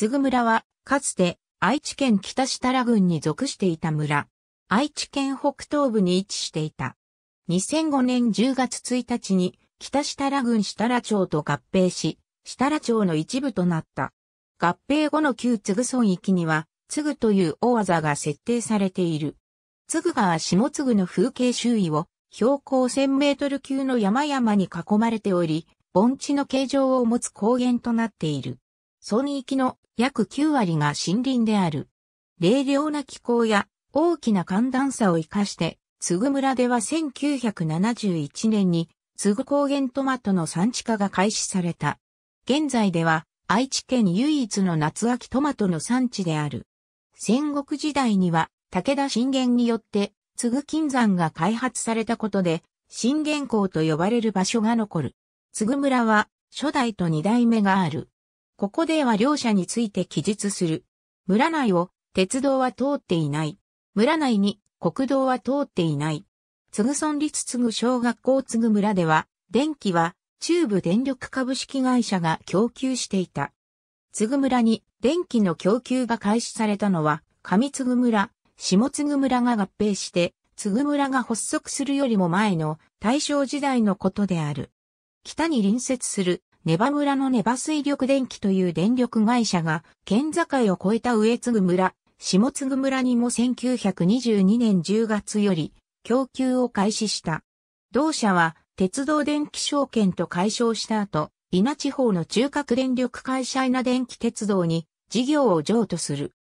津具村は、かつて、愛知県北設楽郡に属していた村。愛知県北東部に位置していた。2005年10月1日に、北設楽郡設楽町と合併し、設楽町の一部となった。合併後の旧津具村域には、津具という大技が設定されている。津具川下津具の風景周囲を、標高1000メートル級の山々に囲まれており、盆地の形状を持つ高原となっている。村域の約9割が森林である。冷涼な気候や大きな寒暖差を生かして、津ぐ村では1971年に、津ぐ高原トマトの産地化が開始された。現在では、愛知県唯一の夏秋トマトの産地である。戦国時代には、武田信玄によって、津ぐ金山が開発されたことで、信玄港と呼ばれる場所が残る。津ぐ村は、初代と二代目がある。ここでは両者について記述する。村内を鉄道は通っていない。村内に国道は通っていない。つぐ村立つぐ小学校つぐ村では、電気は中部電力株式会社が供給していた。つぐ村に電気の供給が開始されたのは、上つぐ村、下つぐ村が合併して、つぐ村が発足するよりも前の大正時代のことである。北に隣接するネバ村のネバ水力電気という電力会社が、県境を越えた上津ぐ村、下津ぐ村にも1922年10月より、供給を開始した。同社は、鉄道電気証券と解消した後、稲地方の中核電力会社稲電気鉄道に、事業を譲渡する。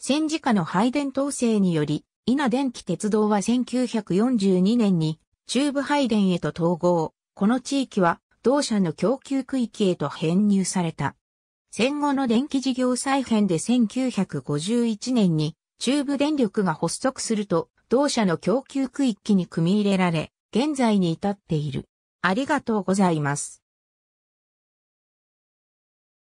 戦時下の配電統制により、稲電気鉄道は1942年に、中部配電へと統合。この地域は同社の供給区域へと編入された。戦後の電気事業再編で1951年に中部電力が発足すると同社の供給区域に組み入れられ、現在に至っている。ありがとうございます。